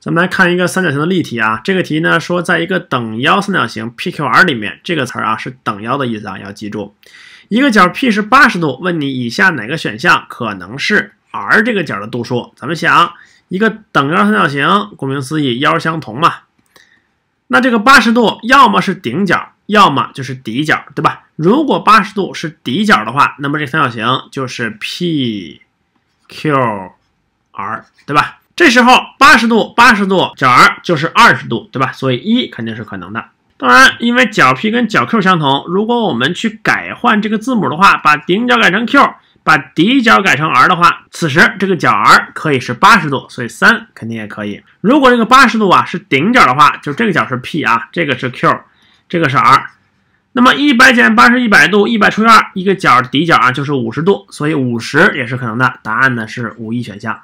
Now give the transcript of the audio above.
咱们来看一个三角形的例题啊，这个题呢说在一个等腰三角形 PQR 里面，这个词儿啊是等腰的意思啊，要记住。一个角 P 是八十度，问你以下哪个选项可能是 R 这个角的度数？咱们想，一个等腰三角形，顾名思义腰相同嘛。那这个八十度要么是顶角，要么就是底角，对吧？如果八十度是底角的话，那么这三角形就是 PQR，对吧？这时候八十度，八十度，角 R 就是二十度，对吧？所以一肯定是可能的。当然，因为角 P 跟角 Q 相同，如果我们去改换这个字母的话，把顶角改成 Q，把底角改成 R 的话，此时这个角 R 可以是八十度，所以三肯定也可以。如果这个八十度啊是顶角的话，就这个角是 P 啊，这个是 Q，这个是 R。那么一百减八十一百度，一百除以二，一个角底角啊就是五十度，所以五十也是可能的。答案呢是五一选项。